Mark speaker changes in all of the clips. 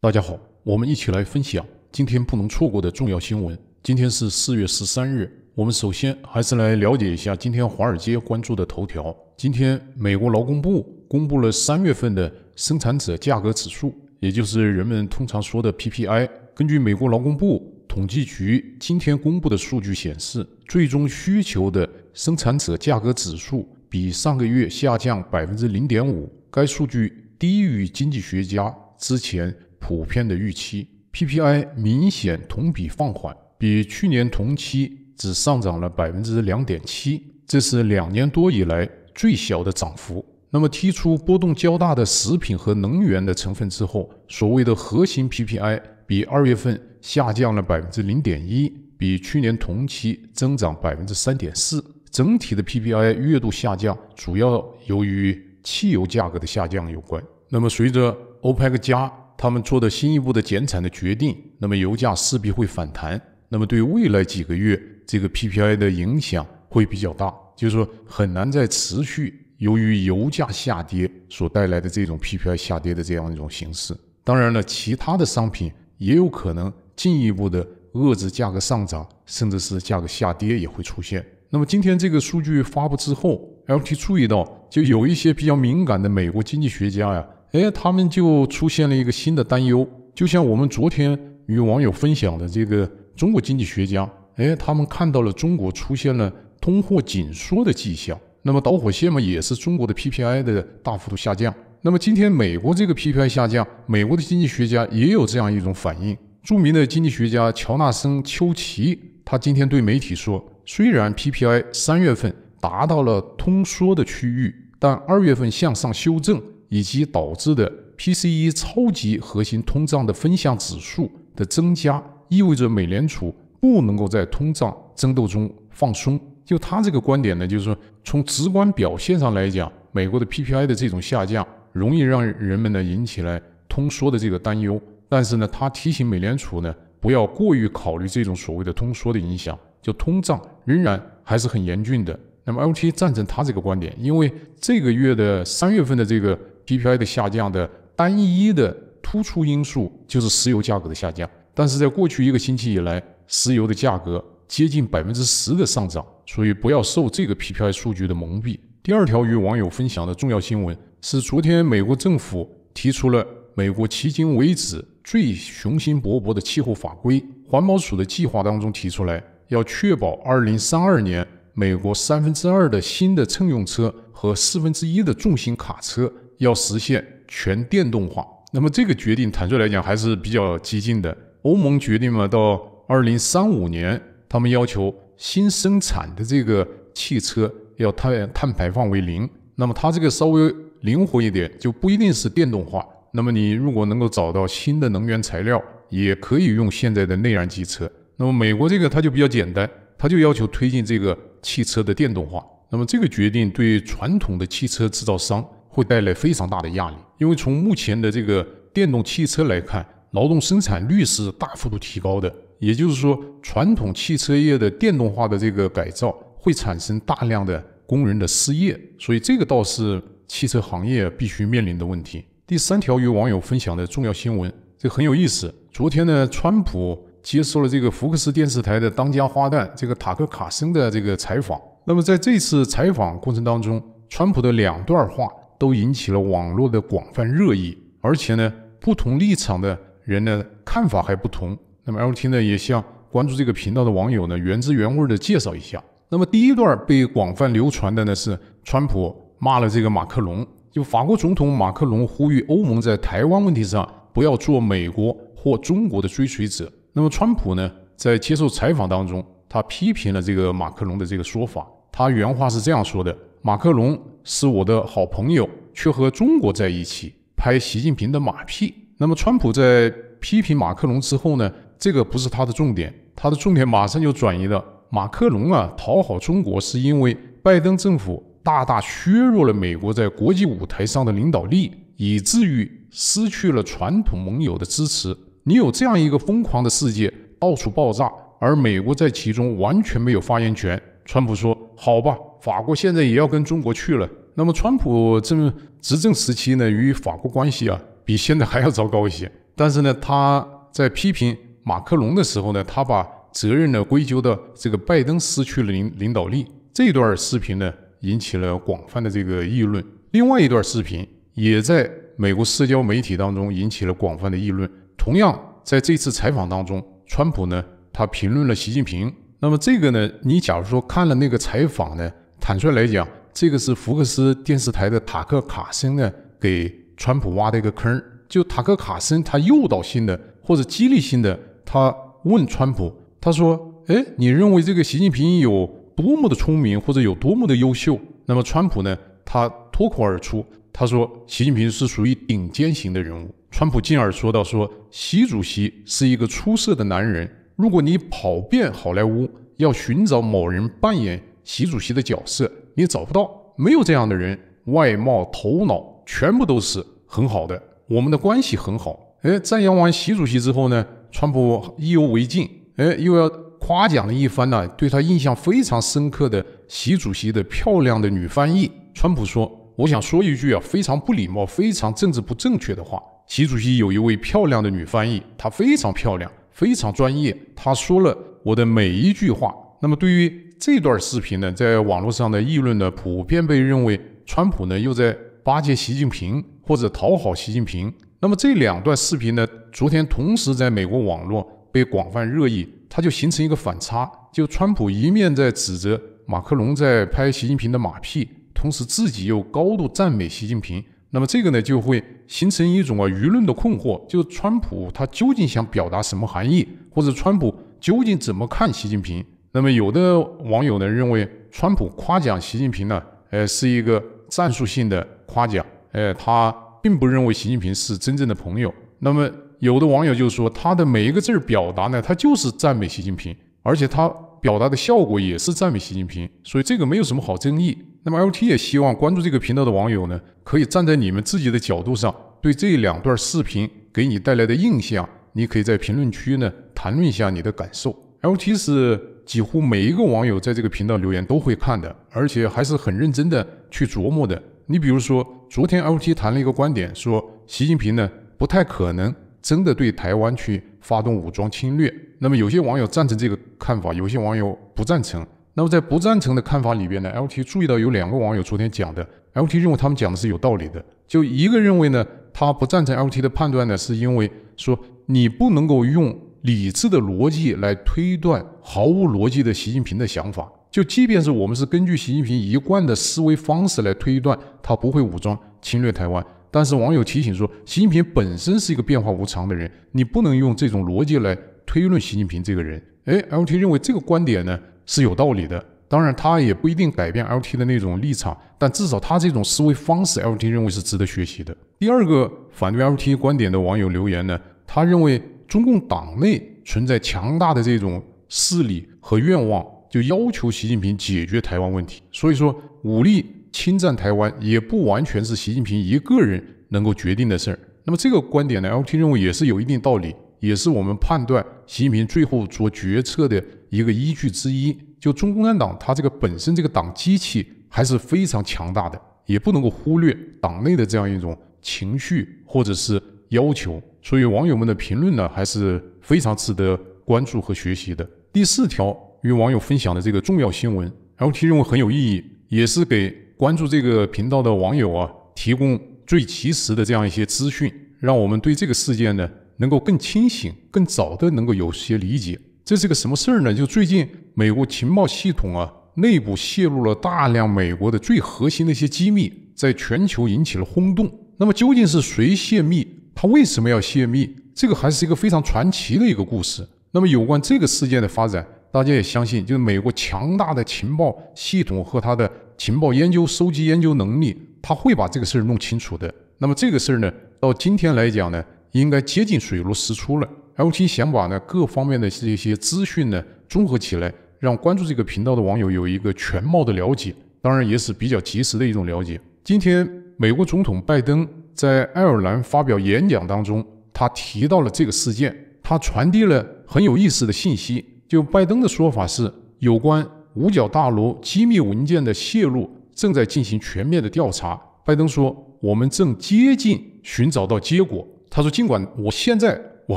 Speaker 1: 大家好，我们一起来分享今天不能错过的重要新闻。今天是四月十三日，我们首先还是来了解一下今天华尔街关注的头条。今天，美国劳工部公布了三月份的生产者价格指数，也就是人们通常说的 PPI。根据美国劳工部统计局今天公布的数据显示，最终需求的生产者价格指数比上个月下降百分之零点五。该数据低于经济学家之前。普遍的预期，PPI 明显同比放缓，比去年同期只上涨了百分之两点七，这是两年多以来最小的涨幅。那么剔除波动较大的食品和能源的成分之后，所谓的核心 PPI 比二月份下降了百分之零点一，比去年同期增长百分之三点四。整体的 PPI 月度下降主要由于汽油价格的下降有关。那么随着欧佩克加。他们做的新一步的减产的决定，那么油价势必会反弹，那么对未来几个月这个 PPI 的影响会比较大，就是说很难再持续。由于油价下跌所带来的这种 PPI 下跌的这样一种形式，当然了，其他的商品也有可能进一步的遏制价格上涨，甚至是价格下跌也会出现。那么今天这个数据发布之后，LT 注意到，就有一些比较敏感的美国经济学家呀。哎，他们就出现了一个新的担忧，就像我们昨天与网友分享的这个中国经济学家，哎，他们看到了中国出现了通货紧缩的迹象。那么导火线嘛，也是中国的 PPI 的大幅度下降。那么今天美国这个 PPI 下降，美国的经济学家也有这样一种反应。著名的经济学家乔纳森·丘奇，他今天对媒体说：“虽然 PPI 三月份达到了通缩的区域，但二月份向上修正。”以及导致的 PCE 超级核心通胀的分项指数的增加，意味着美联储不能够在通胀争斗中放松。就他这个观点呢，就是说，从直观表现上来讲，美国的 PPI 的这种下降，容易让人们呢引起了通缩的这个担忧。但是呢，他提醒美联储呢，不要过于考虑这种所谓的通缩的影响，就通胀仍然还是很严峻的。那么，L.T. 赞成他这个观点，因为这个月的三月份的这个。PPI 的下降的单一的突出因素就是石油价格的下降，但是在过去一个星期以来，石油的价格接近百分之十的上涨，所以不要受这个 PPI 数据的蒙蔽。第二条与网友分享的重要新闻是，昨天美国政府提出了美国迄今为止最雄心勃勃的气候法规。环保署的计划当中提出来，要确保二零三二年美国三分之二的新的乘用车和四分之一的重型卡车。要实现全电动化，那么这个决定坦率来讲还是比较激进的。欧盟决定嘛，到二零三五年，他们要求新生产的这个汽车要碳碳排放为零。那么它这个稍微灵活一点，就不一定是电动化。那么你如果能够找到新的能源材料，也可以用现在的内燃机车。那么美国这个它就比较简单，它就要求推进这个汽车的电动化。那么这个决定对传统的汽车制造商。会带来非常大的压力，因为从目前的这个电动汽车来看，劳动生产率是大幅度提高的。也就是说，传统汽车业的电动化的这个改造会产生大量的工人的失业，所以这个倒是汽车行业必须面临的问题。第三条与网友分享的重要新闻，这很有意思。昨天呢，川普接受了这个福克斯电视台的当家花旦这个塔克·卡森的这个采访。那么在这次采访过程当中，川普的两段话。都引起了网络的广泛热议，而且呢，不同立场的人呢看法还不同。那么 L T 呢也向关注这个频道的网友呢原汁原味的介绍一下。那么第一段被广泛流传的呢是川普骂了这个马克龙，就法国总统马克龙呼吁欧盟在台湾问题上不要做美国或中国的追随者。那么川普呢在接受采访当中，他批评了这个马克龙的这个说法。他原话是这样说的：“马克龙是我的好朋友。”却和中国在一起拍习近平的马屁。那么，川普在批评马克龙之后呢？这个不是他的重点，他的重点马上就转移了。马克龙啊，讨好中国是因为拜登政府大大削弱了美国在国际舞台上的领导力，以至于失去了传统盟友的支持。你有这样一个疯狂的世界，到处爆炸，而美国在其中完全没有发言权。川普说：“好吧，法国现在也要跟中国去了。”那么，川普正执政时期呢，与法国关系啊，比现在还要糟糕一些。但是呢，他在批评马克龙的时候呢，他把责任呢归咎到这个拜登失去了领领导力。这段视频呢，引起了广泛的这个议论。另外一段视频也在美国社交媒体当中引起了广泛的议论。同样在这次采访当中，川普呢，他评论了习近平。那么这个呢，你假如说看了那个采访呢，坦率来讲。这个是福克斯电视台的塔克·卡森呢给川普挖的一个坑儿。就塔克·卡森，他诱导性的或者激励性的，他问川普，他说：“哎，你认为这个习近平有多么的聪明，或者有多么的优秀？”那么川普呢，他脱口而出，他说：“习近平是属于顶尖型的人物。”川普进而说到：“说习主席是一个出色的男人。如果你跑遍好莱坞，要寻找某人扮演习主席的角色。”你找不到，没有这样的人，外貌、头脑全部都是很好的。我们的关系很好。哎，赞扬完习主席之后呢，川普意犹未尽，哎，又要夸奖了一番呢。对他印象非常深刻的习主席的漂亮的女翻译，川普说：“我想说一句啊，非常不礼貌，非常政治不正确的话。习主席有一位漂亮的女翻译，她非常漂亮，非常专业，她说了我的每一句话。那么对于……这段视频呢，在网络上的议论呢，普遍被认为川普呢又在巴结习近平或者讨好习近平。那么这两段视频呢，昨天同时在美国网络被广泛热议，它就形成一个反差。就川普一面在指责马克龙在拍习近平的马屁，同时自己又高度赞美习近平。那么这个呢，就会形成一种啊舆论的困惑，就川普他究竟想表达什么含义，或者川普究竟怎么看习近平？那么，有的网友呢认为，川普夸奖习近平呢，呃，是一个战术性的夸奖，呃，他并不认为习近平是真正的朋友。那么，有的网友就是说，他的每一个字表达呢，他就是赞美习近平，而且他表达的效果也是赞美习近平，所以这个没有什么好争议。那么，L T 也希望关注这个频道的网友呢，可以站在你们自己的角度上，对这两段视频给你带来的印象，你可以在评论区呢谈论一下你的感受。L T 是。几乎每一个网友在这个频道留言都会看的，而且还是很认真的去琢磨的。你比如说，昨天 L T 谈了一个观点，说习近平呢不太可能真的对台湾去发动武装侵略。那么有些网友赞成这个看法，有些网友不赞成。那么在不赞成的看法里边呢，L T 注意到有两个网友昨天讲的，L T 认为他们讲的是有道理的。就一个认为呢，他不赞成 L T 的判断呢，是因为说你不能够用。理智的逻辑来推断毫无逻辑的习近平的想法，就即便是我们是根据习近平一贯的思维方式来推断，他不会武装侵略台湾。但是网友提醒说，习近平本身是一个变化无常的人，你不能用这种逻辑来推论习近平这个人。哎，LT 认为这个观点呢是有道理的，当然他也不一定改变 LT 的那种立场，但至少他这种思维方式，LT 认为是值得学习的。第二个反对 LT 观点的网友留言呢，他认为。中共党内存在强大的这种势力和愿望，就要求习近平解决台湾问题。所以说，武力侵占台湾也不完全是习近平一个人能够决定的事儿。那么，这个观点呢，LT 认为也是有一定道理，也是我们判断习近平最后做决策的一个依据之一。就中共产党，它这个本身这个党机器还是非常强大的，也不能够忽略党内的这样一种情绪或者是要求。所以网友们的评论呢，还是非常值得关注和学习的。第四条与网友分享的这个重要新闻，L T 认为很有意义，也是给关注这个频道的网友啊，提供最及时的这样一些资讯，让我们对这个事件呢，能够更清醒、更早的能够有些理解。这是个什么事儿呢？就最近美国情报系统啊，内部泄露了大量美国的最核心的一些机密，在全球引起了轰动。那么究竟是谁泄密？他为什么要泄密？这个还是一个非常传奇的一个故事。那么，有关这个事件的发展，大家也相信，就是美国强大的情报系统和他的情报研究、收集研究能力，他会把这个事儿弄清楚的。那么，这个事儿呢，到今天来讲呢，应该接近水落石出了。L.T. 想把呢各方面的这些资讯呢综合起来，让关注这个频道的网友有一个全貌的了解，当然也是比较及时的一种了解。今天，美国总统拜登。在爱尔兰发表演讲当中，他提到了这个事件，他传递了很有意思的信息。就拜登的说法是，有关五角大楼机密文件的泄露正在进行全面的调查。拜登说：“我们正接近寻找到结果。”他说：“尽管我现在我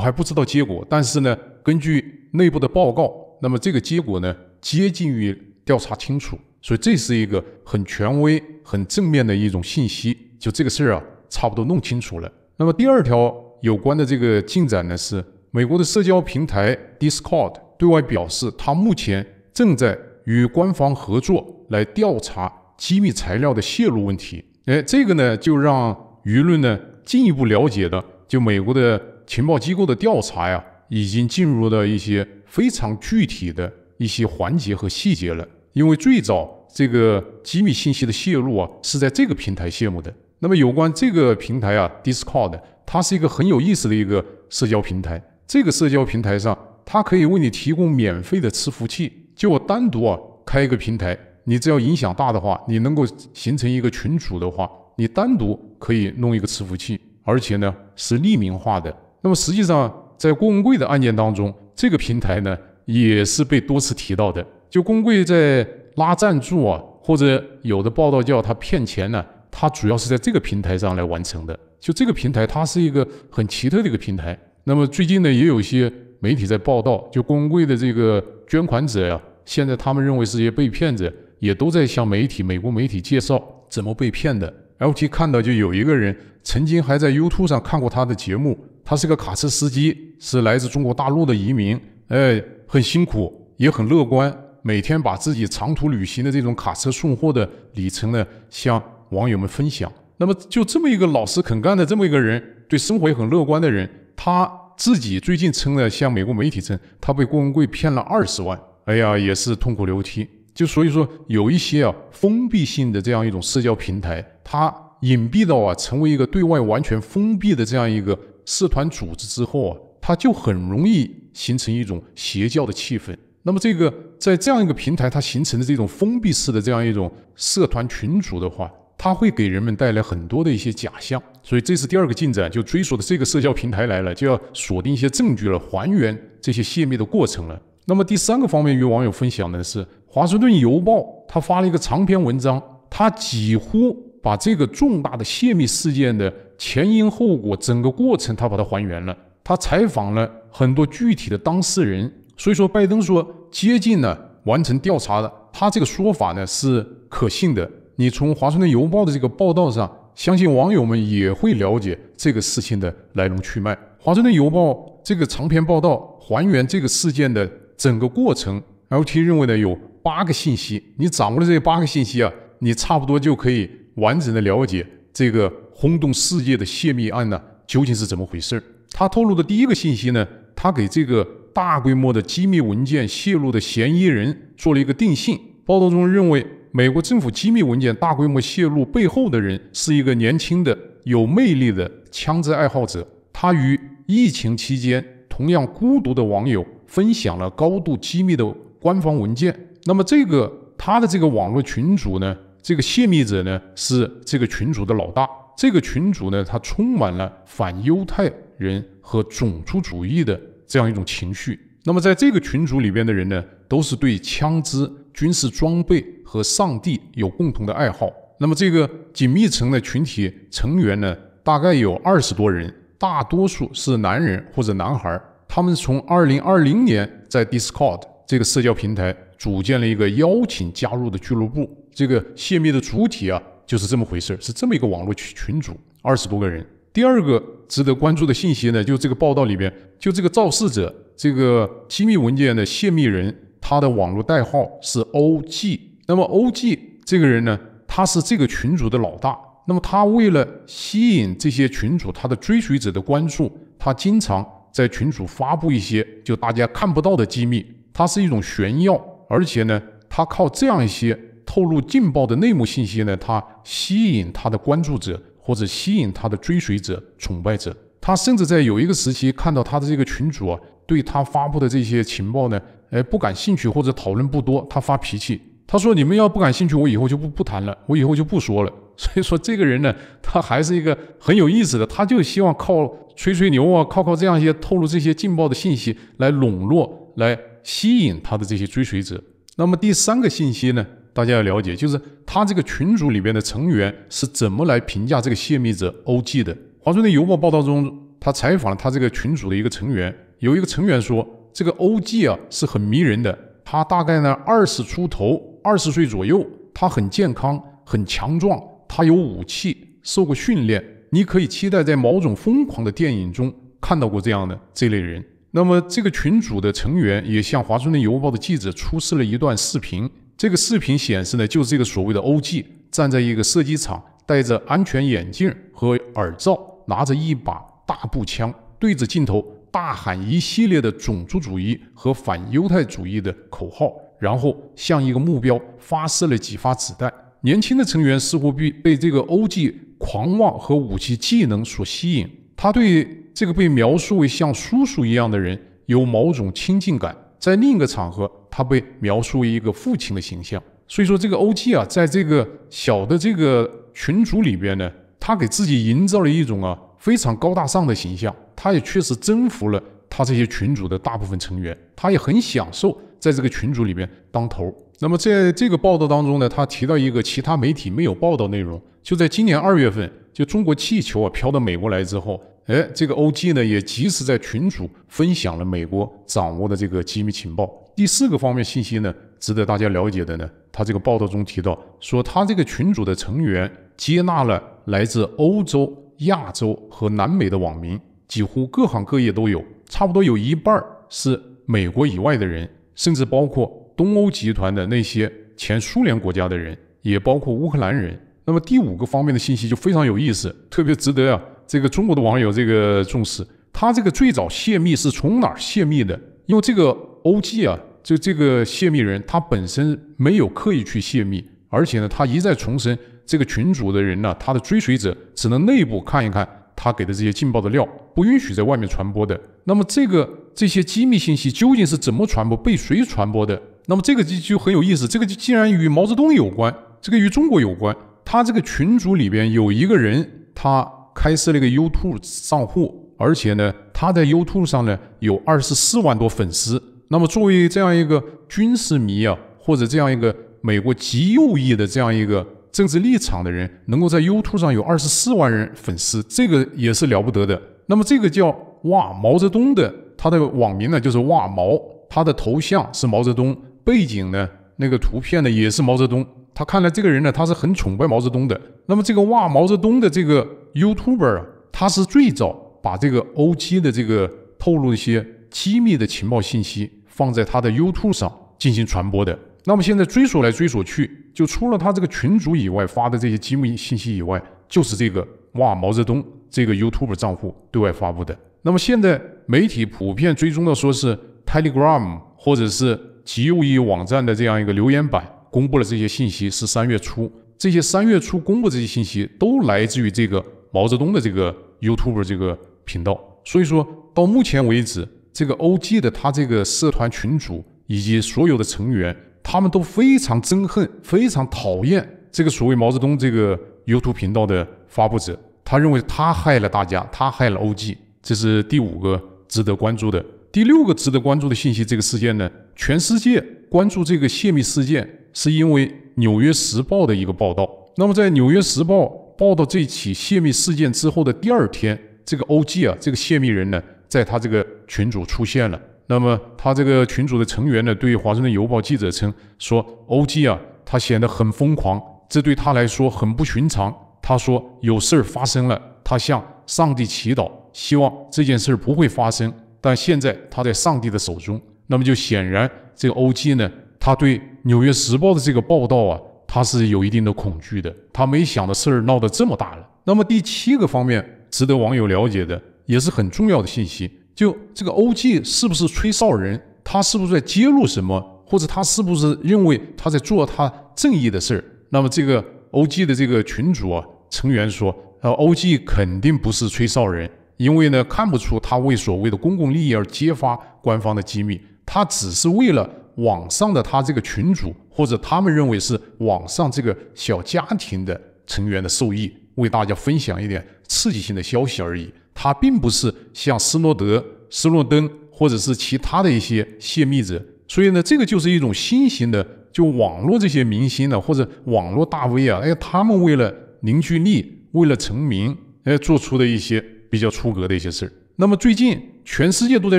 Speaker 1: 还不知道结果，但是呢，根据内部的报告，那么这个结果呢，接近于调查清楚。”所以这是一个很权威、很正面的一种信息。就这个事儿啊。差不多弄清楚了。那么第二条有关的这个进展呢，是美国的社交平台 Discord 对外表示，它目前正在与官方合作来调查机密材料的泄露问题。哎，这个呢，就让舆论呢进一步了解的，就美国的情报机构的调查呀，已经进入到一些非常具体的一些环节和细节了。因为最早这个机密信息的泄露啊，是在这个平台泄密的。那么，有关这个平台啊，Discord，它是一个很有意思的一个社交平台。这个社交平台上，它可以为你提供免费的伺服器。就我单独啊开一个平台，你只要影响大的话，你能够形成一个群组的话，你单独可以弄一个伺服器，而且呢是匿名化的。那么，实际上在郭文贵的案件当中，这个平台呢也是被多次提到的。就郭文贵在拉赞助啊，或者有的报道叫他骗钱呢。它主要是在这个平台上来完成的。就这个平台，它是一个很奇特的一个平台。那么最近呢，也有些媒体在报道，就公会的这个捐款者呀，现在他们认为是些被骗者，也都在向媒体、美国媒体介绍怎么被骗的。LT 看到就有一个人曾经还在 YouTube 上看过他的节目，他是个卡车司机，是来自中国大陆的移民。哎，很辛苦，也很乐观，每天把自己长途旅行的这种卡车送货的里程呢，向。网友们分享，那么就这么一个老实肯干的这么一个人，对生活也很乐观的人，他自己最近称了，像美国媒体称他被郭文贵骗了二十万，哎呀，也是痛哭流涕。就所以说，有一些啊封闭性的这样一种社交平台，它隐蔽到啊成为一个对外完全封闭的这样一个社团组织之后啊，它就很容易形成一种邪教的气氛。那么这个在这样一个平台它形成的这种封闭式的这样一种社团群组的话，它会给人们带来很多的一些假象，所以这是第二个进展，就追溯的这个社交平台来了，就要锁定一些证据了，还原这些泄密的过程了。那么第三个方面，与网友分享的是《华盛顿邮报》，他发了一个长篇文章，他几乎把这个重大的泄密事件的前因后果、整个过程，他把它还原了。他采访了很多具体的当事人，所以说拜登说接近呢完成调查的，他这个说法呢是可信的。你从《华盛顿邮报》的这个报道上，相信网友们也会了解这个事情的来龙去脉。《华盛顿邮报》这个长篇报道还原这个事件的整个过程。LT 认为呢，有八个信息，你掌握了这八个信息啊，你差不多就可以完整的了解这个轰动世界的泄密案呢究竟是怎么回事儿。他透露的第一个信息呢，他给这个大规模的机密文件泄露的嫌疑人做了一个定性，报道中认为。美国政府机密文件大规模泄露背后的人是一个年轻的、有魅力的枪支爱好者。他与疫情期间同样孤独的网友分享了高度机密的官方文件。那么，这个他的这个网络群组呢？这个泄密者呢，是这个群组的老大。这个群组呢，他充满了反犹太人和种族主义的这样一种情绪。那么，在这个群组里边的人呢，都是对枪支。军事装备和上帝有共同的爱好。那么，这个紧密层的群体成员呢，大概有二十多人，大多数是男人或者男孩。他们从二零二零年在 Discord 这个社交平台组建了一个邀请加入的俱乐部。这个泄密的主体啊，就是这么回事儿，是这么一个网络群群组，二十多个人。第二个值得关注的信息呢，就这个报道里边，就这个肇事者，这个机密文件的泄密人。他的网络代号是 O G，那么 O G 这个人呢，他是这个群主的老大。那么他为了吸引这些群主他的追随者的关注，他经常在群主发布一些就大家看不到的机密，他是一种炫耀。而且呢，他靠这样一些透露劲爆的内幕信息呢，他吸引他的关注者或者吸引他的追随者、崇拜者。他甚至在有一个时期看到他的这个群主啊，对他发布的这些情报呢。哎，不感兴趣或者讨论不多，他发脾气。他说：“你们要不感兴趣，我以后就不不谈了，我以后就不说了。” 所以说，这个人呢，他还是一个很有意思的。他就希望靠吹吹牛啊，靠靠这样一些透露这些劲爆的信息来笼络、来吸引他的这些追随者。那么第三个信息呢，大家要了解，就是他这个群组里边的成员是怎么来评价这个泄密者 OG 的。华盛顿邮报报道中，他采访了他这个群组的一个成员，有一个成员说。这个 OG 啊是很迷人的，他大概呢二十出头，二十岁左右，他很健康，很强壮，他有武器，受过训练。你可以期待在某种疯狂的电影中看到过这样的这类人。那么这个群组的成员也向《华盛顿邮报》的记者出示了一段视频，这个视频显示呢，就是这个所谓的 OG 站在一个射击场，戴着安全眼镜和耳罩，拿着一把大步枪对着镜头。大喊一系列的种族主义和反犹太主义的口号，然后向一个目标发射了几发子弹。年轻的成员似乎被被这个欧记狂妄和武器技能所吸引。他对这个被描述为像叔叔一样的人有某种亲近感。在另一个场合，他被描述为一个父亲的形象。所以说，这个欧记啊，在这个小的这个群组里边呢，他给自己营造了一种啊非常高大上的形象。他也确实征服了他这些群组的大部分成员，他也很享受在这个群组里面当头。那么在这个报道当中呢，他提到一个其他媒体没有报道内容，就在今年二月份，就中国气球啊飘到美国来之后，哎，这个 OG 呢也及时在群组分享了美国掌握的这个机密情报。第四个方面信息呢，值得大家了解的呢，他这个报道中提到说，他这个群组的成员接纳了来自欧洲、亚洲和南美的网民。几乎各行各业都有，差不多有一半是美国以外的人，甚至包括东欧集团的那些前苏联国家的人，也包括乌克兰人。那么第五个方面的信息就非常有意思，特别值得啊这个中国的网友这个重视。他这个最早泄密是从哪儿泄密的？因为这个 O.G. 啊，就这个泄密人他本身没有刻意去泄密，而且呢，他一再重申，这个群主的人呢，他的追随者只能内部看一看他给的这些劲爆的料。不允许在外面传播的。那么这个这些机密信息究竟是怎么传播？被谁传播的？那么这个就就很有意思。这个竟然与毛泽东有关，这个与中国有关，他这个群组里边有一个人，他开设了一个 YouTube 账户，而且呢，他在 YouTube 上呢有二十四万多粉丝。那么作为这样一个军事迷啊，或者这样一个美国极右翼的这样一个政治立场的人，能够在 YouTube 上有二十四万人粉丝，这个也是了不得的。那么这个叫哇毛泽东的，他的网名呢就是哇毛，他的头像是毛泽东，背景呢那个图片呢也是毛泽东。他看来这个人呢他是很崇拜毛泽东的。那么这个哇毛泽东的这个 YouTuber 啊，他是最早把这个欧 g 的这个透露一些机密的情报信息放在他的 YouTube 上进行传播的。那么现在追索来追索去，就除了他这个群主以外发的这些机密信息以外，就是这个哇毛泽东。这个 YouTube 账户对外发布的。那么现在媒体普遍追踪的，说是 Telegram 或者是极右翼网站的这样一个留言板公布了这些信息。是三月初，这些三月初公布这些信息都来自于这个毛泽东的这个 YouTube 这个频道。所以说到目前为止，这个 OG 的他这个社团群主以及所有的成员，他们都非常憎恨、非常讨厌这个所谓毛泽东这个 YouTube 频道的发布者。他认为他害了大家，他害了 OG，这是第五个值得关注的，第六个值得关注的信息。这个事件呢，全世界关注这个泄密事件，是因为《纽约时报》的一个报道。那么，在《纽约时报》报道这起泄密事件之后的第二天，这个 OG 啊，这个泄密人呢，在他这个群组出现了。那么，他这个群组的成员呢，对《华盛顿邮报》记者称说：“OG 啊，他显得很疯狂，这对他来说很不寻常。”他说有事儿发生了，他向上帝祈祷，希望这件事儿不会发生。但现在他在上帝的手中，那么就显然这个欧 g 呢，他对《纽约时报》的这个报道啊，他是有一定的恐惧的。他没想的事儿闹得这么大了。那么第七个方面，值得网友了解的，也是很重要的信息，就这个欧 g 是不是吹哨人？他是不是在揭露什么？或者他是不是认为他在做他正义的事儿？那么这个欧 g 的这个群主啊？成员说：“呃，OG 肯定不是吹哨人，因为呢，看不出他为所谓的公共利益而揭发官方的机密，他只是为了网上的他这个群主或者他们认为是网上这个小家庭的成员的受益，为大家分享一点刺激性的消息而已。他并不是像斯诺德、斯诺登或者是其他的一些泄密者，所以呢，这个就是一种新型的，就网络这些明星呢，或者网络大 V 啊，哎，他们为了。”凝聚力为了成名，哎，做出的一些比较出格的一些事儿。那么最近全世界都在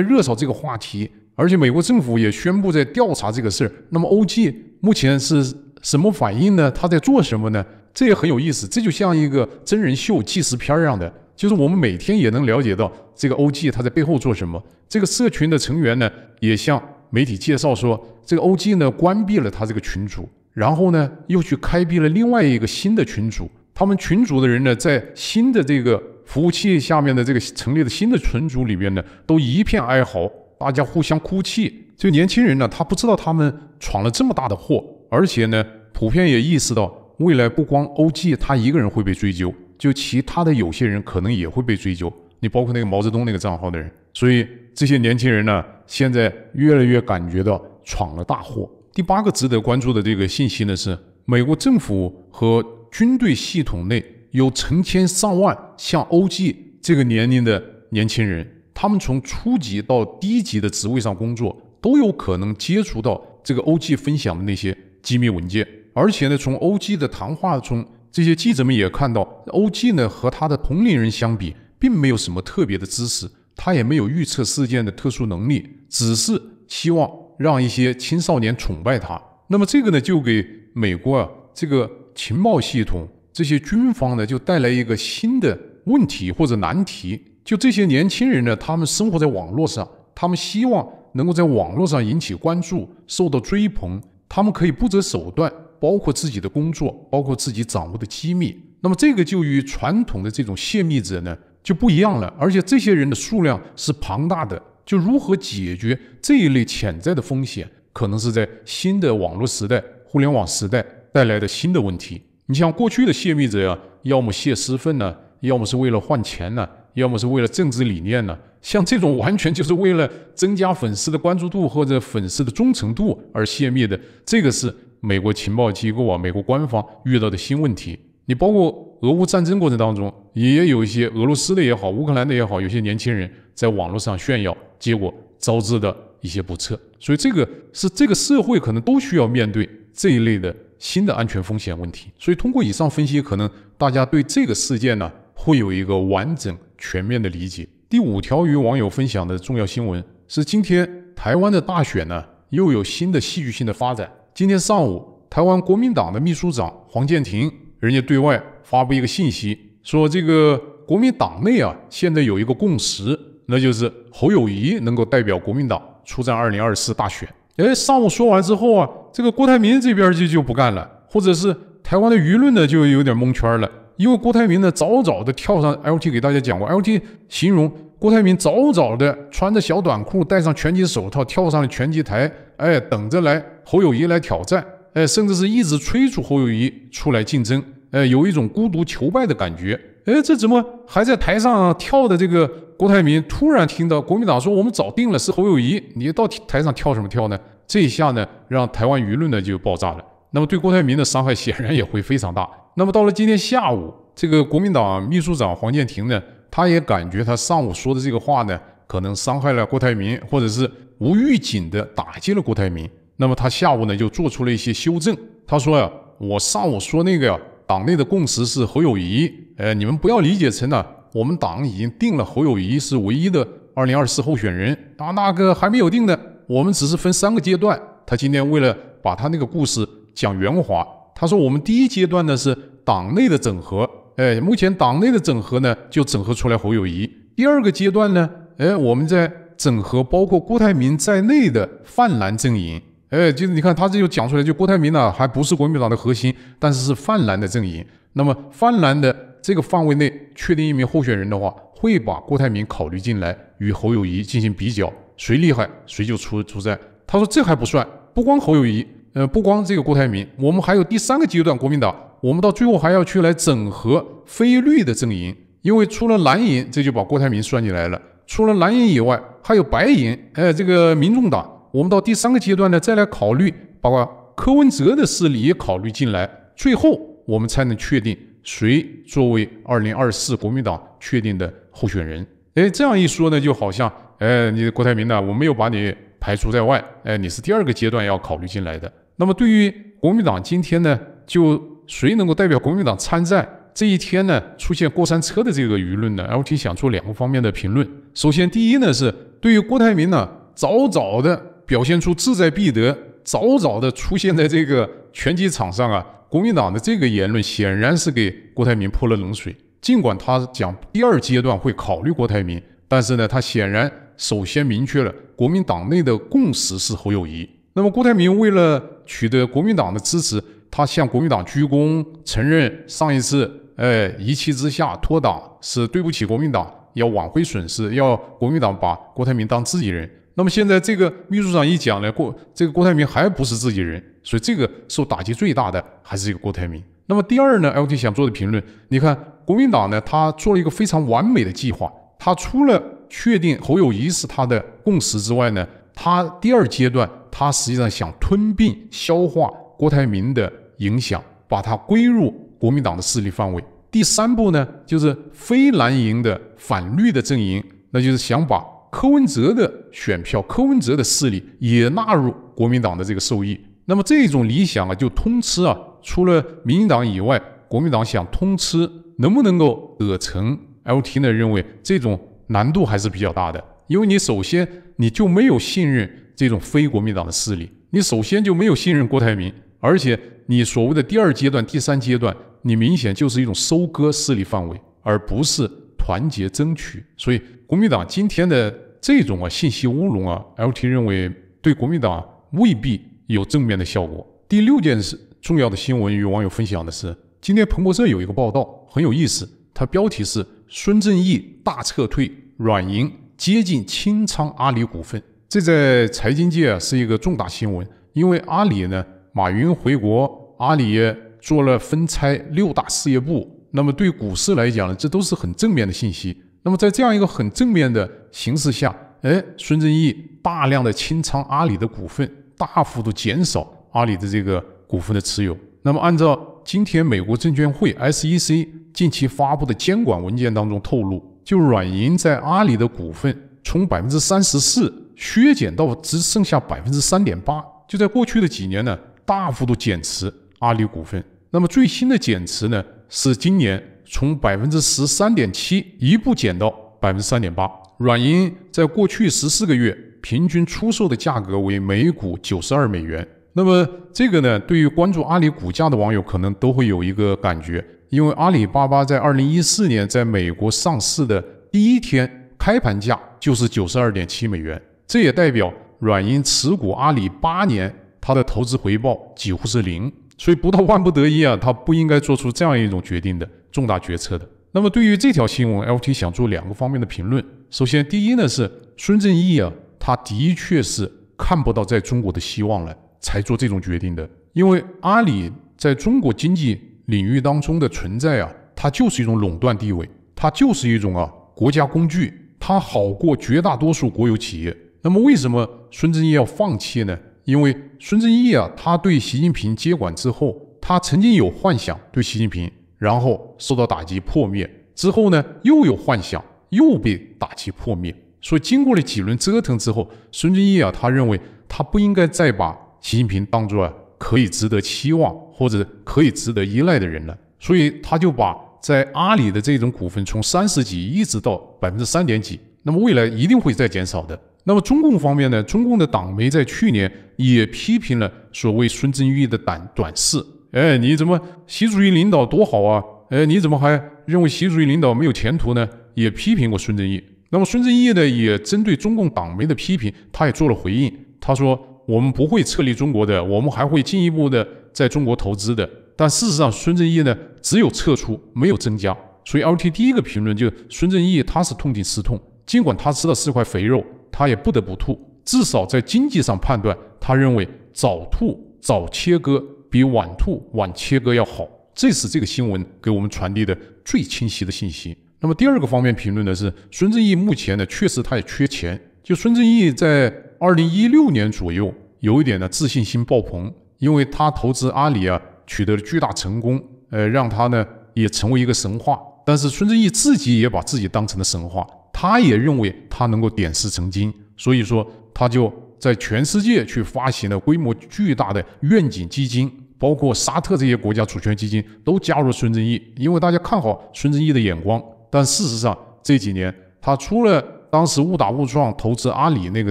Speaker 1: 热炒这个话题，而且美国政府也宣布在调查这个事儿。那么 OG 目前是什么反应呢？他在做什么呢？这也很有意思。这就像一个真人秀纪实片儿样的，就是我们每天也能了解到这个 OG 他在背后做什么。这个社群的成员呢，也向媒体介绍说，这个 OG 呢关闭了他这个群主，然后呢又去开辟了另外一个新的群主。他们群组的人呢，在新的这个服务器下面的这个成立的新的群组里边呢，都一片哀嚎，大家互相哭泣。这年轻人呢，他不知道他们闯了这么大的祸，而且呢，普遍也意识到未来不光 OG 他一个人会被追究，就其他的有些人可能也会被追究。你包括那个毛泽东那个账号的人，所以这些年轻人呢，现在越来越感觉到闯了大祸。第八个值得关注的这个信息呢，是美国政府和。军队系统内有成千上万像 OG 这个年龄的年轻人，他们从初级到低级的职位上工作，都有可能接触到这个 OG 分享的那些机密文件。而且呢，从 OG 的谈话中，这些记者们也看到，OG 呢和他的同龄人相比，并没有什么特别的知识，他也没有预测事件的特殊能力，只是希望让一些青少年崇拜他。那么这个呢，就给美国啊这个。情报系统这些军方呢，就带来一个新的问题或者难题。就这些年轻人呢，他们生活在网络上，他们希望能够在网络上引起关注，受到追捧。他们可以不择手段，包括自己的工作，包括自己掌握的机密。那么这个就与传统的这种泄密者呢就不一样了。而且这些人的数量是庞大的，就如何解决这一类潜在的风险，可能是在新的网络时代、互联网时代。带来的新的问题，你像过去的泄密者呀，要么泄私愤呢，要么是为了换钱呢，要么是为了政治理念呢，像这种完全就是为了增加粉丝的关注度或者粉丝的忠诚度而泄密的，这个是美国情报机构啊，美国官方遇到的新问题。你包括俄乌战争过程当中，也有一些俄罗斯的也好，乌克兰的也好，有些年轻人在网络上炫耀，结果招致的一些不测，所以这个是这个社会可能都需要面对这一类的。新的安全风险问题，所以通过以上分析，可能大家对这个事件呢会有一个完整、全面的理解。第五条与网友分享的重要新闻是：今天台湾的大选呢又有新的戏剧性的发展。今天上午，台湾国民党的秘书长黄健庭人家对外发布一个信息，说这个国民党内啊现在有一个共识，那就是侯友谊能够代表国民党出战二零二四大选。哎，上午说完之后啊，这个郭台铭这边就就不干了，或者是台湾的舆论呢就有点蒙圈了，因为郭台铭呢早早的跳上 LT 给大家讲过，LT 形容郭台铭早早的穿着小短裤，戴上拳击手套跳上了拳击台，哎，等着来侯友谊来挑战，哎，甚至是一直催促侯友谊出来竞争，哎，有一种孤独求败的感觉。哎，这怎么还在台上跳的这个郭台铭？突然听到国民党说我们早定了是侯友谊，你到台上跳什么跳呢？这一下呢，让台湾舆论呢就爆炸了。那么对郭台铭的伤害显然也会非常大。那么到了今天下午，这个国民党秘书长黄健庭呢，他也感觉他上午说的这个话呢，可能伤害了郭台铭，或者是无预警的打击了郭台铭。那么他下午呢，就做出了一些修正。他说呀，我上午说那个呀。党内的共识是侯友谊，呃，你们不要理解成呢，我们党已经定了侯友谊是唯一的二零二四候选人，啊，那个还没有定呢，我们只是分三个阶段。他今天为了把他那个故事讲圆滑，他说我们第一阶段呢是党内的整合，哎，目前党内的整合呢就整合出来侯友谊。第二个阶段呢，哎，我们在整合包括郭台铭在内的泛蓝阵营。哎，就是你看他这就讲出来，就郭台铭呢，还不是国民党的核心，但是是泛蓝的阵营。那么泛蓝的这个范围内确定一名候选人的话，会把郭台铭考虑进来，与侯友谊进行比较，谁厉害谁就出出战。他说这还不算，不光侯友谊，呃，不光这个郭台铭，我们还有第三个阶段国民党，我们到最后还要去来整合非绿的阵营，因为除了蓝营，这就把郭台铭算进来了。除了蓝营以外，还有白营，哎，这个民众党。我们到第三个阶段呢，再来考虑，包括柯文哲的事例也考虑进来，最后我们才能确定谁作为二零二四国民党确定的候选人。哎，这样一说呢，就好像，哎，你郭台铭呢，我没有把你排除在外，哎，你是第二个阶段要考虑进来的。那么对于国民党今天呢，就谁能够代表国民党参战，这一天呢，出现过山车的这个舆论呢，我挺想做两个方面的评论。首先，第一呢，是对于郭台铭呢，早早的。表现出志在必得，早早的出现在这个拳击场上啊！国民党的这个言论显然是给郭台铭泼了冷水。尽管他讲第二阶段会考虑郭台铭，但是呢，他显然首先明确了国民党内的共识是侯友谊。那么，郭台铭为了取得国民党的支持，他向国民党鞠躬，承认上一次哎一气之下脱党是对不起国民党，要挽回损失，要国民党把郭台铭当自己人。那么现在这个秘书长一讲呢，郭这个郭台铭还不是自己人，所以这个受打击最大的还是这个郭台铭。那么第二呢，LT 想做的评论，你看国民党呢，他做了一个非常完美的计划，他除了确定侯友谊是他的共识之外呢，他第二阶段他实际上想吞并消化郭台铭的影响，把它归入国民党的势力范围。第三步呢，就是非蓝营的反绿的阵营，那就是想把。柯文哲的选票、柯文哲的势力也纳入国民党的这个受益，那么这种理想啊，就通吃啊。除了民进党以外，国民党想通吃，能不能够得成？L T 呢认为这种难度还是比较大的，因为你首先你就没有信任这种非国民党的势力，你首先就没有信任郭台铭，而且你所谓的第二阶段、第三阶段，你明显就是一种收割势力范围，而不是团结争取。所以国民党今天的。这种啊信息乌龙啊，LT 认为对国民党未必有正面的效果。第六件事，重要的新闻与网友分享的是，今天彭博社有一个报道很有意思，它标题是“孙正义大撤退，软银接近清仓阿里股份”，这在财经界是一个重大新闻，因为阿里呢，马云回国，阿里做了分拆六大事业部，那么对股市来讲呢，这都是很正面的信息。那么在这样一个很正面的形势下，哎，孙正义大量的清仓阿里的股份，大幅度减少阿里的这个股份的持有。那么按照今天美国证券会 SEC 近期发布的监管文件当中透露，就软银在阿里的股份从百分之三十四削减到只剩下百分之三点八，就在过去的几年呢大幅度减持阿里股份。那么最新的减持呢是今年。从百分之十三点七一步减到百分之三点八，软银在过去十四个月平均出售的价格为每股九十二美元。那么这个呢，对于关注阿里股价的网友可能都会有一个感觉，因为阿里巴巴在二零一四年在美国上市的第一天开盘价就是九十二点七美元，这也代表软银持股阿里八年，它的投资回报几乎是零。所以不到万不得已啊，它不应该做出这样一种决定的。重大决策的。那么，对于这条新闻，L.T. 想做两个方面的评论。首先，第一呢是孙正义啊，他的确是看不到在中国的希望了，才做这种决定的。因为阿里在中国经济领域当中的存在啊，它就是一种垄断地位，它就是一种啊国家工具，它好过绝大多数国有企业。那么，为什么孙正义要放弃呢？因为孙正义啊，他对习近平接管之后，他曾经有幻想对习近平。然后受到打击破灭之后呢，又有幻想，又被打击破灭。所以经过了几轮折腾之后，孙正义啊，他认为他不应该再把习近平当作可以值得期望或者可以值得依赖的人了。所以他就把在阿里的这种股份从三十几一直到百分之三点几，那么未来一定会再减少的。那么中共方面呢，中共的党媒在去年也批评了所谓孙正义的胆短视。哎，你怎么？习主席领导多好啊！哎，你怎么还认为习主席领导没有前途呢？也批评过孙正义。那么孙正义呢？也针对中共党媒的批评，他也做了回应。他说：“我们不会撤离中国的，我们还会进一步的在中国投资的。”但事实上，孙正义呢，只有撤出，没有增加。所以，L T 第一个评论就是：孙正义他是痛定思痛，尽管他吃的是块肥肉，他也不得不吐。至少在经济上判断，他认为早吐早切割。比晚吐晚切割要好，这是这个新闻给我们传递的最清晰的信息。那么第二个方面评论的是孙正义目前呢，确实他也缺钱。就孙正义在二零一六年左右有一点呢自信心爆棚，因为他投资阿里啊取得了巨大成功，呃，让他呢也成为一个神话。但是孙正义自己也把自己当成了神话，他也认为他能够点石成金，所以说他就在全世界去发行了规模巨大的愿景基金。包括沙特这些国家主权基金都加入孙正义，因为大家看好孙正义的眼光。但事实上这几年，他除了当时误打误撞投资阿里那个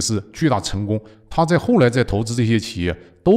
Speaker 1: 是巨大成功，他在后来再投资这些企业都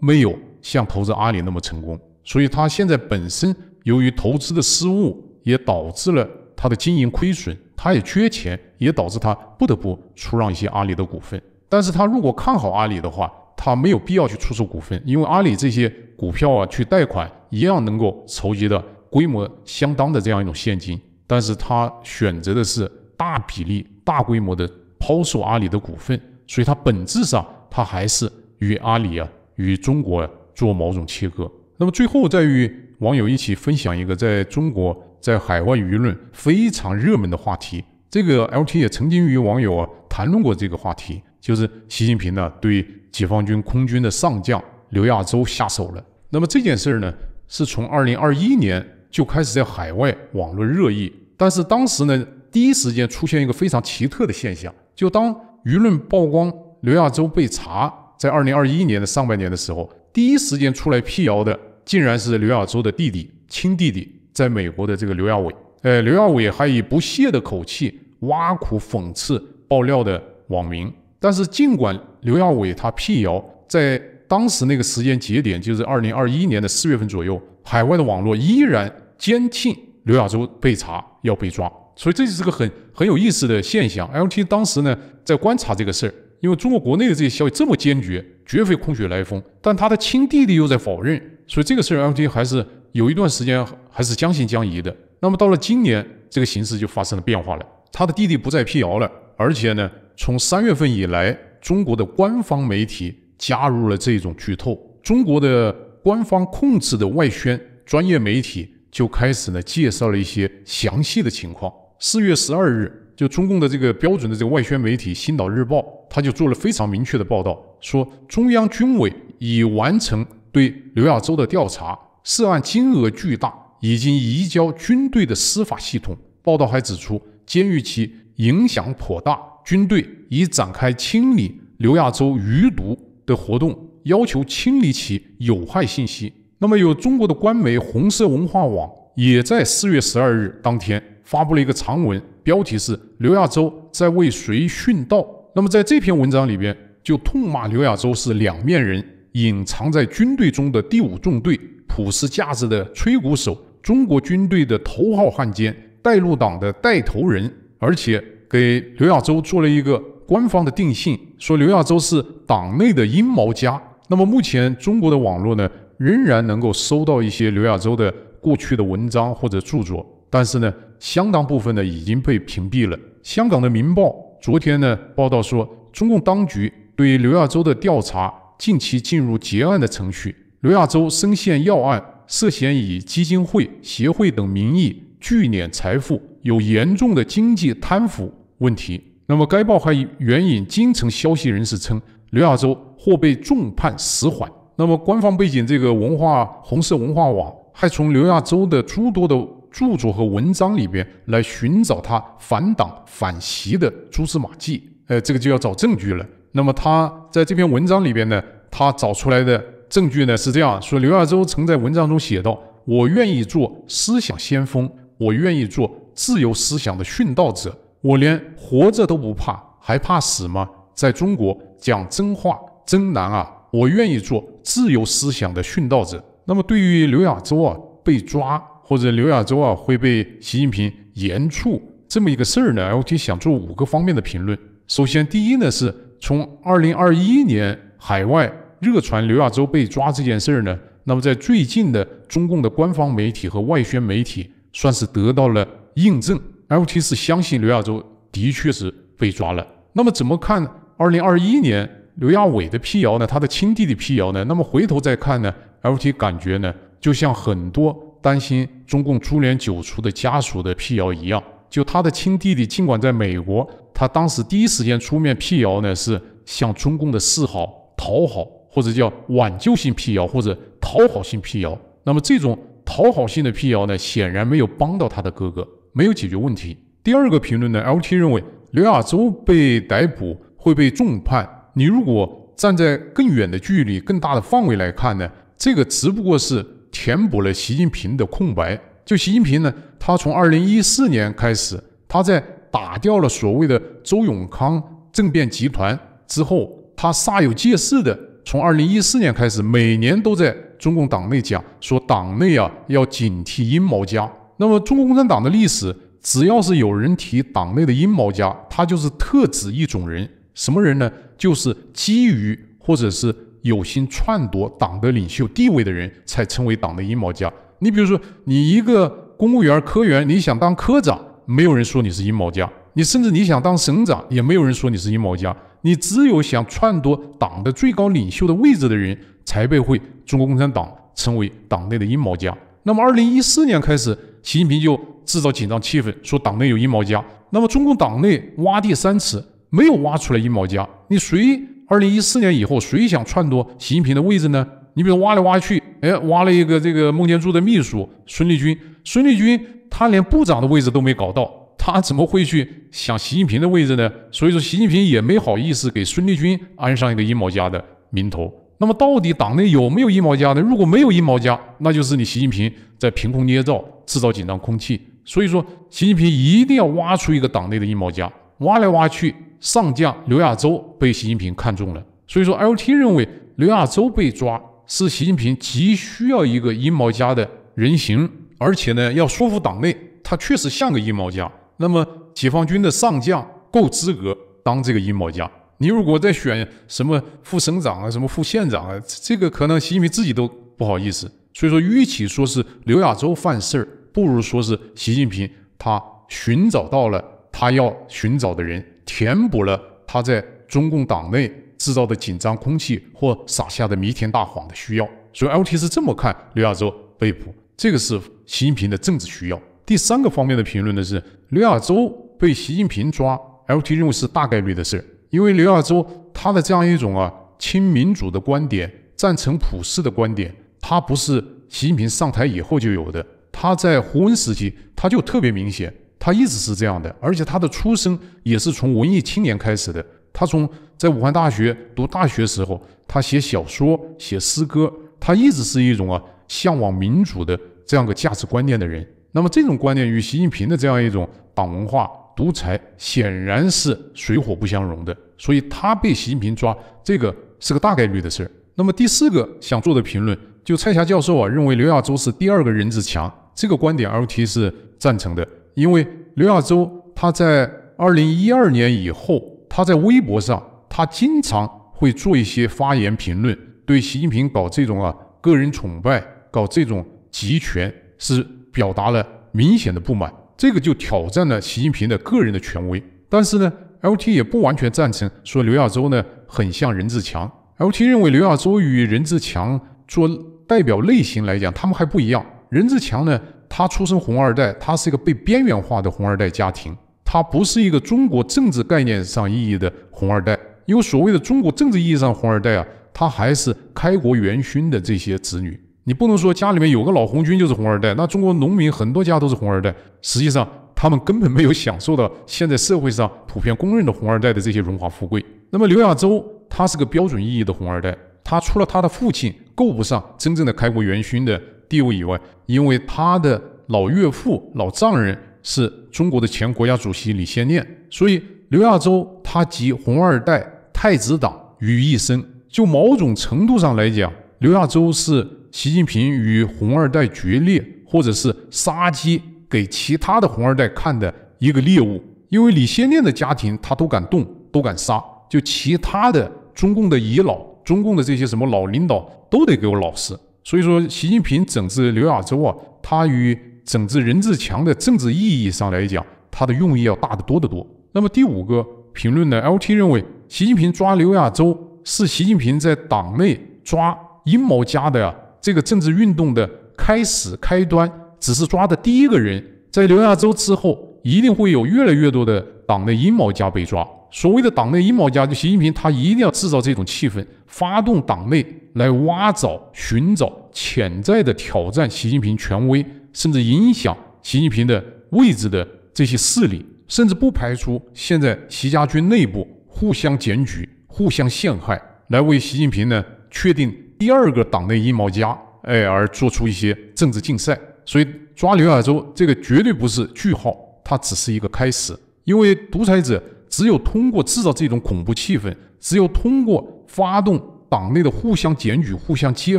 Speaker 1: 没有像投资阿里那么成功。所以，他现在本身由于投资的失误，也导致了他的经营亏损，他也缺钱，也导致他不得不出让一些阿里的股份。但是他如果看好阿里的话，他没有必要去出售股份，因为阿里这些股票啊，去贷款一样能够筹集的规模相当的这样一种现金。但是，他选择的是大比例、大规模的抛售阿里的股份，所以它本质上，它还是与阿里啊、与中国做某种切割。那么，最后再与网友一起分享一个在中国、在海外舆论非常热门的话题。这个 LT 也曾经与网友啊谈论过这个话题，就是习近平呢对。解放军空军的上将刘亚洲下手了。那么这件事儿呢，是从二零二一年就开始在海外网络热议。但是当时呢，第一时间出现一个非常奇特的现象，就当舆论曝光刘亚洲被查，在二零二一年的上半年的时候，第一时间出来辟谣的，竟然是刘亚洲的弟弟，亲弟弟，在美国的这个刘亚伟。呃，刘亚伟还以不屑的口气，挖苦讽刺爆料的网民。但是，尽管刘亚伟他辟谣，在当时那个时间节点，就是二零二一年的四月份左右，海外的网络依然坚信刘亚洲被查要被抓，所以这就是个很很有意思的现象。L T 当时呢在观察这个事儿，因为中国国内的这些消息这么坚决，绝非空穴来风，但他的亲弟弟又在否认，所以这个事儿 L T 还是有一段时间还是将信将疑的。那么到了今年，这个形势就发生了变化了，他的弟弟不再辟谣了，而且呢。从三月份以来，中国的官方媒体加入了这种剧透，中国的官方控制的外宣专业媒体就开始呢介绍了一些详细的情况。四月十二日，就中共的这个标准的这个外宣媒体《星岛日报》，他就做了非常明确的报道，说中央军委已完成对刘亚洲的调查，涉案金额巨大，已经移交军队的司法系统。报道还指出，监狱期影响颇大。军队已展开清理刘亚洲余毒的活动，要求清理其有害信息。那么，有中国的官媒红色文化网也在四月十二日当天发布了一个长文，标题是“刘亚洲在为谁殉道”。那么，在这篇文章里边，就痛骂刘亚洲是两面人，隐藏在军队中的第五纵队普世价值的吹鼓手，中国军队的头号汉奸，带路党的带头人，而且。给刘亚洲做了一个官方的定性，说刘亚洲是党内的阴谋家。那么目前中国的网络呢，仍然能够搜到一些刘亚洲的过去的文章或者著作，但是呢，相当部分呢已经被屏蔽了。香港的《明报》昨天呢报道说，中共当局对刘亚洲的调查近期进入结案的程序。刘亚洲深陷要案，涉嫌以基金会、协会等名义聚敛财富，有严重的经济贪腐。问题。那么，该报还援引京城消息人士称，刘亚洲或被重判死缓。那么，官方背景这个文化红色文化网还从刘亚洲的诸多的著作和文章里边来寻找他反党反习的蛛丝马迹。呃，这个就要找证据了。那么，他在这篇文章里边呢，他找出来的证据呢是这样说：刘亚洲曾在文章中写道：“我愿意做思想先锋，我愿意做自由思想的殉道者。”我连活着都不怕，还怕死吗？在中国讲真话真难啊！我愿意做自由思想的殉道者。那么，对于刘亚洲啊被抓，或者刘亚洲啊会被习近平严处这么一个事儿呢，l t 想做五个方面的评论。首先，第一呢，是从二零二一年海外热传刘亚洲被抓这件事儿呢，那么在最近的中共的官方媒体和外宣媒体算是得到了印证。L.T. 是相信刘亚洲的确是被抓了。那么怎么看2021年刘亚伟的辟谣呢？他的亲弟弟辟谣呢？那么回头再看呢？L.T. 感觉呢，就像很多担心中共株连九族的家属的辟谣一样，就他的亲弟弟，尽管在美国，他当时第一时间出面辟谣呢，是向中共的示好、讨好，或者叫挽救性辟谣，或者讨好性辟谣。那么这种讨好性的辟谣呢，显然没有帮到他的哥哥。没有解决问题。第二个评论呢？LT 认为刘亚洲被逮捕会被重判。你如果站在更远的距离、更大的范围来看呢，这个只不过是填补了习近平的空白。就习近平呢，他从二零一四年开始，他在打掉了所谓的周永康政变集团之后，他煞有介事的从二零一四年开始，每年都在中共党内讲说党内啊要警惕阴谋家。那么，中国共产党的历史，只要是有人提党内的阴谋家，他就是特指一种人。什么人呢？就是基于或者是有心篡夺党的领袖地位的人，才称为党的阴谋家。你比如说，你一个公务员科员，你想当科长，没有人说你是阴谋家；你甚至你想当省长，也没有人说你是阴谋家。你只有想篡夺党的最高领袖的位置的人，才被会中国共产党称为党内的阴谋家。那么，二零一四年开始，习近平就制造紧张气氛，说党内有阴谋家。那么，中共党内挖地三尺，没有挖出来阴谋家。你谁？二零一四年以后，谁想篡夺习近平的位置呢？你比如挖来挖去，哎，挖了一个这个孟建柱的秘书孙立军，孙立军他连部长的位置都没搞到，他怎么会去想习近平的位置呢？所以说，习近平也没好意思给孙立军安上一个阴谋家的名头。那么到底党内有没有阴谋家呢？如果没有阴谋家，那就是你习近平在凭空捏造、制造紧张空气。所以说，习近平一定要挖出一个党内的阴谋家。挖来挖去，上将刘亚洲被习近平看中了。所以说，LT 认为刘亚洲被抓是习近平急需要一个阴谋家的人形，而且呢，要说服党内他确实像个阴谋家。那么，解放军的上将够资格当这个阴谋家。你如果再选什么副省长啊，什么副县长啊，这个可能习近平自己都不好意思，所以说与其说是刘亚洲犯事儿，不如说是习近平他寻找到了他要寻找的人，填补了他在中共党内制造的紧张空气或撒下的弥天大谎的需要。所以，L T 是这么看刘亚洲被捕，这个是习近平的政治需要。第三个方面的评论呢是刘亚洲被习近平抓，L T 认为是大概率的事儿。因为刘亚洲他的这样一种啊亲民主的观点，赞成普世的观点，他不是习近平上台以后就有的，他在胡温时期他就特别明显，他一直是这样的，而且他的出生也是从文艺青年开始的，他从在武汉大学读大学时候，他写小说写诗歌，他一直是一种啊向往民主的这样个价值观念的人，那么这种观念与习近平的这样一种党文化。独裁显然是水火不相容的，所以他被习近平抓，这个是个大概率的事儿。那么第四个想做的评论，就蔡霞教授啊认为刘亚洲是第二个任志强，这个观点 L T 是赞成的，因为刘亚洲他在二零一二年以后，他在微博上，他经常会做一些发言评论，对习近平搞这种啊个人崇拜、搞这种集权是表达了明显的不满。这个就挑战了习近平的个人的权威，但是呢，LT 也不完全赞成说刘亚洲呢很像任志强。LT 认为刘亚洲与任志强做代表类型来讲，他们还不一样。任志强呢，他出身红二代，他是一个被边缘化的红二代家庭，他不是一个中国政治概念上意义的红二代，因为所谓的中国政治意义上红二代啊，他还是开国元勋的这些子女。你不能说家里面有个老红军就是红二代，那中国农民很多家都是红二代，实际上他们根本没有享受到现在社会上普遍公认的红二代的这些荣华富贵。那么刘亚洲他是个标准意义的红二代，他除了他的父亲够不上真正的开国元勋的地位以外，因为他的老岳父、老丈人是中国的前国家主席李先念，所以刘亚洲他集红二代、太子党于一身，就某种程度上来讲，刘亚洲是。习近平与红二代决裂，或者是杀鸡给其他的红二代看的一个猎物，因为李先念的家庭他都敢动，都敢杀。就其他的中共的遗老，中共的这些什么老领导都得给我老实。所以说，习近平整治刘亚洲啊，他与整治任志强的政治意义上来讲，他的用意要大得多得多。那么第五个评论呢，LT 认为习近平抓刘亚洲是习近平在党内抓阴谋家的呀。这个政治运动的开始开端，只是抓的第一个人，在刘亚洲之后，一定会有越来越多的党内阴谋家被抓。所谓的党内阴谋家，就习近平，他一定要制造这种气氛，发动党内来挖找、寻找潜在的挑战习近平权威，甚至影响习近平的位置的这些势力，甚至不排除现在习家军内部互相检举、互相陷害，来为习近平呢确定。第二个党内阴谋家，哎，而做出一些政治竞赛，所以抓刘亚洲这个绝对不是句号，它只是一个开始。因为独裁者只有通过制造这种恐怖气氛，只有通过发动党内的互相检举、互相揭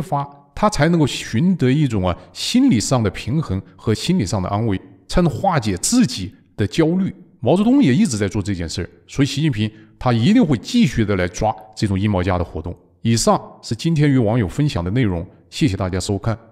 Speaker 1: 发，他才能够寻得一种啊心理上的平衡和心理上的安慰，才能化解自己的焦虑。毛泽东也一直在做这件事儿，所以习近平他一定会继续的来抓这种阴谋家的活动。以上是今天与网友分享的内容，谢谢大家收看。